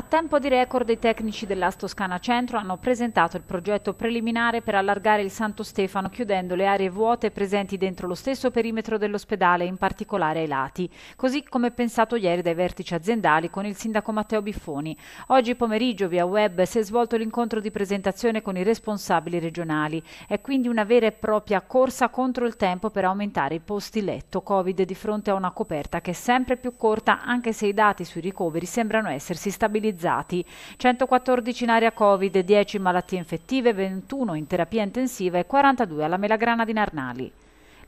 A tempo di record i tecnici dell'AS Toscana Centro hanno presentato il progetto preliminare per allargare il Santo Stefano chiudendo le aree vuote presenti dentro lo stesso perimetro dell'ospedale, in particolare ai lati, così come pensato ieri dai vertici aziendali con il sindaco Matteo Biffoni. Oggi pomeriggio via web si è svolto l'incontro di presentazione con i responsabili regionali. È quindi una vera e propria corsa contro il tempo per aumentare i posti letto Covid di fronte a una coperta che è sempre più corta anche se i dati sui ricoveri sembrano essersi stabilizzati ospedalizzati, 114 in area Covid, 10 in malattie infettive, 21 in terapia intensiva e 42 alla Melagrana di Narnali.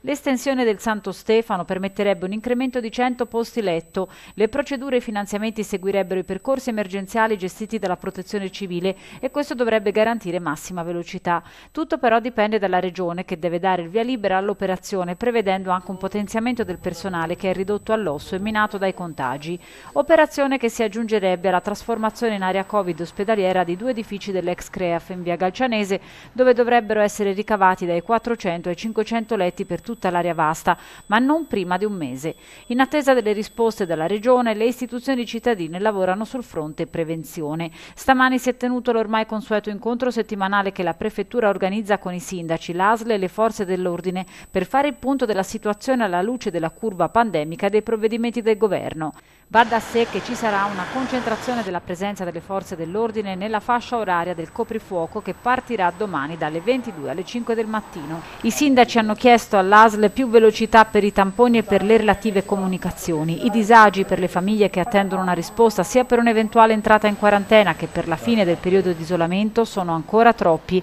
L'estensione del Santo Stefano permetterebbe un incremento di 100 posti letto. Le procedure e i finanziamenti seguirebbero i percorsi emergenziali gestiti dalla Protezione Civile e questo dovrebbe garantire massima velocità. Tutto però dipende dalla Regione che deve dare il via libera all'operazione prevedendo anche un potenziamento del personale che è ridotto all'osso e minato dai contagi. Operazione che si aggiungerebbe alla trasformazione in area Covid ospedaliera di due edifici dell'ex CREAF in via Galcianese dove dovrebbero essere ricavati dai 400 ai 500 letti per tutti tutta l'area vasta, ma non prima di un mese. In attesa delle risposte dalla Regione, le istituzioni cittadine lavorano sul fronte prevenzione. Stamani si è tenuto l'ormai consueto incontro settimanale che la Prefettura organizza con i sindaci, l'ASL e le forze dell'ordine per fare il punto della situazione alla luce della curva pandemica e dei provvedimenti del Governo. Va da sé che ci sarà una concentrazione della presenza delle forze dell'ordine nella fascia oraria del coprifuoco che partirà domani dalle 22 alle 5 del mattino. I sindaci hanno chiesto all'ASL più velocità per i tamponi e per le relative comunicazioni. I disagi per le famiglie che attendono una risposta sia per un'eventuale entrata in quarantena che per la fine del periodo di isolamento sono ancora troppi.